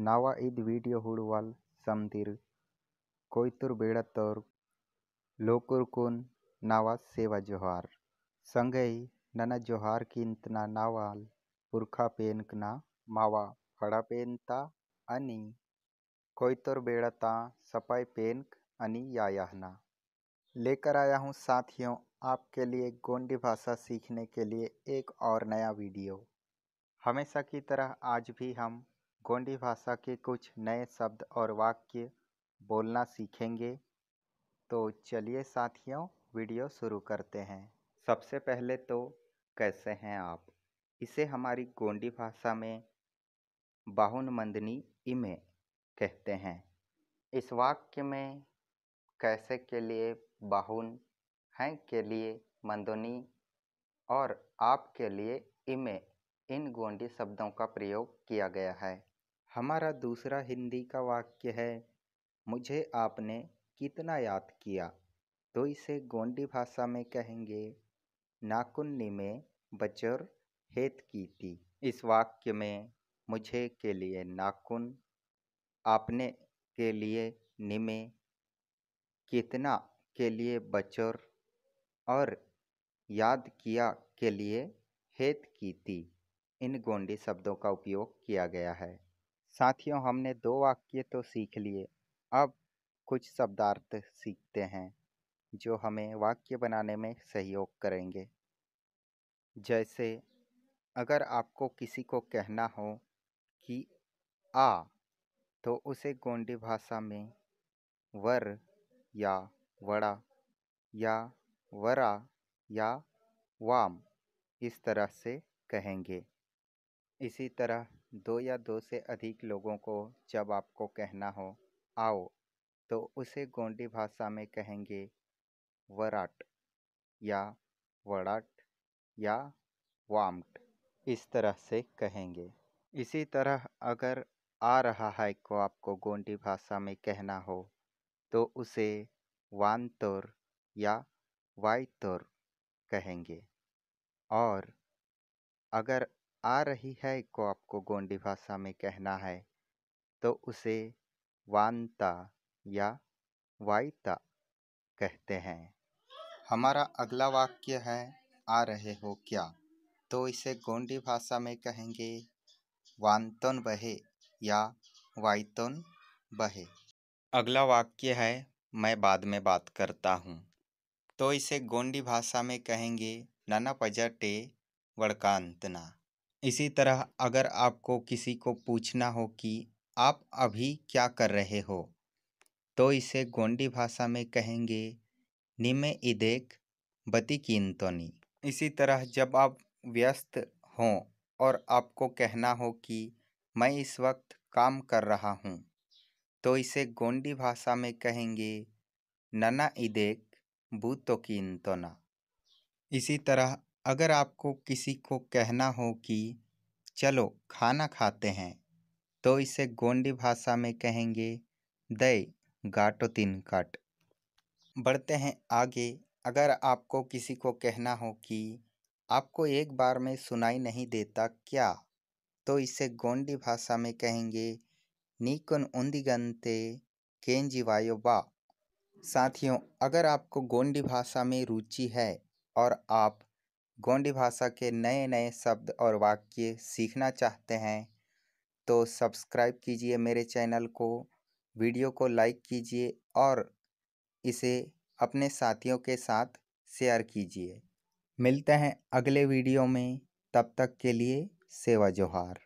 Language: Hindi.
nawa video videohuduwal samdir koitur beedattor lokurkun नावा सेवा जोहार संगई नना जोहार किंतना नावाल पुरखा पेनकना मावा फड़ा पेनता अनि कोइतोर बेड़ता सपाई पेनक अनि यायाहना लेकर आया हूँ साथियों आपके लिए गोंडी भाषा सीखने के लिए एक और नया वीडियो हमेशा की तरह आज भी हम गोंडी भाषा के कुछ नए शब्द और वाक्य बोलना सीखेंगे तो चलिए साथियों वीडियो शुरू करते हैं सबसे पहले तो कैसे हैं आप इसे हमारी गोंडी भाषा में बाहुन मंदनी इमे कहते हैं इस वाक्य में कैसे के लिए बाहुन हैं के लिए मंदनी और आप के लिए इमे इन गोंडी शब्दों का प्रयोग किया गया है हमारा दूसरा हिंदी का वाक्य है मुझे आपने कितना याद किया तो इसे गोंडी भाषा में कहेंगे नाकुन्नी में बचर हेत की थी इस वाक्य में मुझे के लिए नाकुन आपने के लिए निमे कितना के लिए बचर और याद किया के लिए हेत की थी इन गोंडी शब्दों का उपयोग किया गया है साथियों हमने दो वाक्य तो सीख लिए अब कुछ शब्दार्थ सीखते हैं जो हमें वाक्य बनाने में सहयोग करेंगे जैसे अगर आपको किसी को कहना हो कि आ तो उसे गोंडी भाषा में वर या वड़ा या वरा या वाम इस तरह से कहेंगे इसी तरह दो या दो से अधिक लोगों को जब आपको कहना हो आओ तो उसे गोंडी भाषा में कहेंगे वराट या वड़ाट या वामट इस तरह से कहेंगे इसी तरह अगर आ रहा है को आपको गोंडी भाषा में कहना हो तो उसे वानतोर या वाइतोर कहेंगे और अगर आ रही है को आपको गोंडी भाषा में कहना है तो उसे वानता या वाइता कहते हैं हमारा अगला वाक्य है आ रहे हो क्या तो इसे गोंडी भाषा में कहेंगे वानतन बहे या वाइतन बहे अगला वाक्य है मैं बाद में बात करता हूँ तो इसे गोंडी भाषा में कहेंगे नना पजटे वड़कांतना इसी तरह अगर आपको किसी को पूछना हो कि आप अभी क्या कर रहे हो तो इसे गोंडी भाषा में कहेंगे निमे इदेक बती किन्तोनी इसी तरह जब आप व्यस्त हों और आपको कहना हो कि मैं इस वक्त काम कर रहा हूँ तो इसे गोंडी भाषा में कहेंगे नना इदेक बूतो तो इंतोना इसी तरह अगर आपको किसी को कहना हो कि चलो खाना खाते हैं तो इसे गोंडी भाषा में कहेंगे दय गाटो तीन काट बढ़ते हैं आगे अगर आपको किसी को कहना हो कि आपको एक बार में सुनाई नहीं देता क्या तो इसे गोंडी भाषा में कहेंगे निकुन केंजी वायो बा साथियों अगर आपको गोंडी भाषा में रुचि है और आप गोंडी भाषा के नए नए शब्द और वाक्य सीखना चाहते हैं तो सब्सक्राइब कीजिए मेरे चैनल को वीडियो को लाइक कीजिए और इसे अपने साथियों के साथ शेयर कीजिए मिलते हैं अगले वीडियो में तब तक के लिए सेवा जोहार